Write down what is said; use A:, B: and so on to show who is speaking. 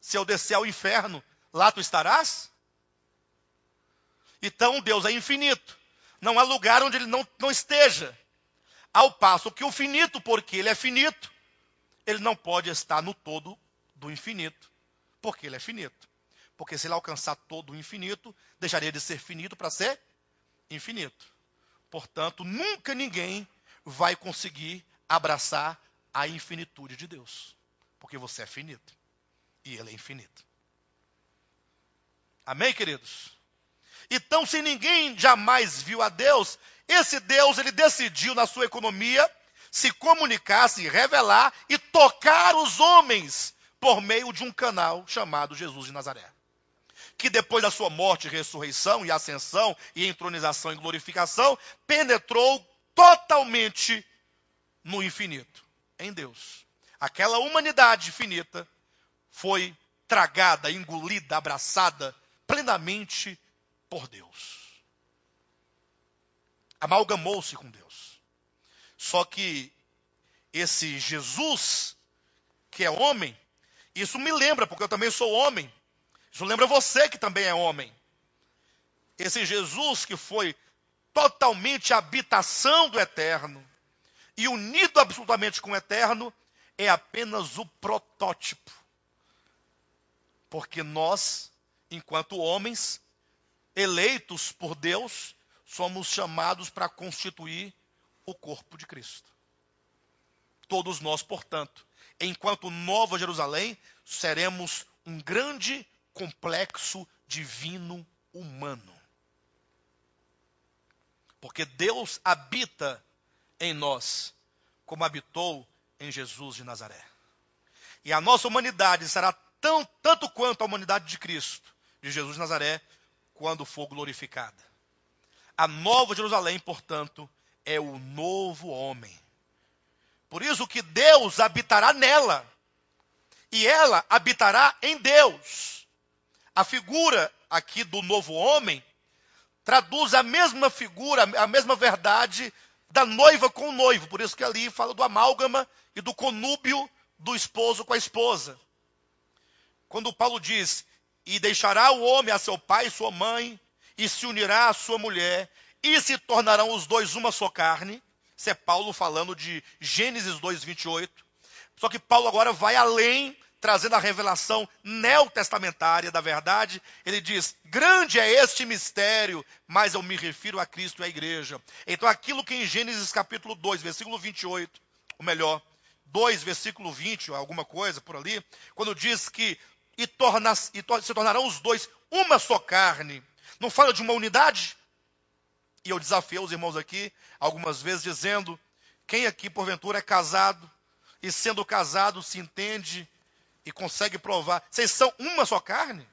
A: se eu descer ao inferno, lá tu estarás? Então Deus é infinito. Não há lugar onde ele não, não esteja. Ao passo que o finito, porque ele é finito, ele não pode estar no todo do infinito, porque ele é finito. Porque se ele alcançar todo o infinito, deixaria de ser finito para ser infinito. Portanto, nunca ninguém vai conseguir abraçar a infinitude de Deus, porque você é finito e ele é infinito. Amém, queridos? Então, se ninguém jamais viu a Deus, esse Deus ele decidiu na sua economia se comunicar, se revelar e tocar os homens por meio de um canal chamado Jesus de Nazaré. Que depois da sua morte, ressurreição e ascensão e entronização e glorificação, penetrou totalmente no infinito, em Deus. Aquela humanidade finita foi tragada, engolida, abraçada plenamente por Deus. Amalgamou-se com Deus. Só que esse Jesus, que é homem, isso me lembra, porque eu também sou homem. Isso lembra você que também é homem. Esse Jesus que foi totalmente a habitação do eterno e unido absolutamente com o eterno, é apenas o protótipo porque nós, enquanto homens, eleitos por Deus, somos chamados para constituir o corpo de Cristo. Todos nós, portanto, enquanto Nova Jerusalém, seremos um grande complexo divino humano. Porque Deus habita em nós, como habitou em Jesus de Nazaré. E a nossa humanidade será tão, tanto quanto a humanidade de Cristo, de Jesus de Nazaré, quando for glorificada. A nova Jerusalém, portanto, é o novo homem. Por isso que Deus habitará nela. E ela habitará em Deus. A figura aqui do novo homem traduz a mesma figura, a mesma verdade da noiva com o noivo. Por isso que ali fala do amálgama e do conúbio do esposo com a esposa quando Paulo diz: E deixará o homem a seu pai e sua mãe, e se unirá à sua mulher, e se tornarão os dois uma só carne. Isso é Paulo falando de Gênesis 2, 28. Só que Paulo agora vai além, trazendo a revelação neotestamentária da verdade. Ele diz: Grande é este mistério, mas eu me refiro a Cristo e à igreja. Então, aquilo que em Gênesis capítulo 2, versículo 28, ou melhor, 2, versículo 20, alguma coisa por ali, quando diz que e, torna, e se tornarão os dois uma só carne. Não fala de uma unidade? E eu desafiei os irmãos aqui algumas vezes dizendo: quem aqui porventura é casado e sendo casado se entende e consegue provar, vocês são uma só carne?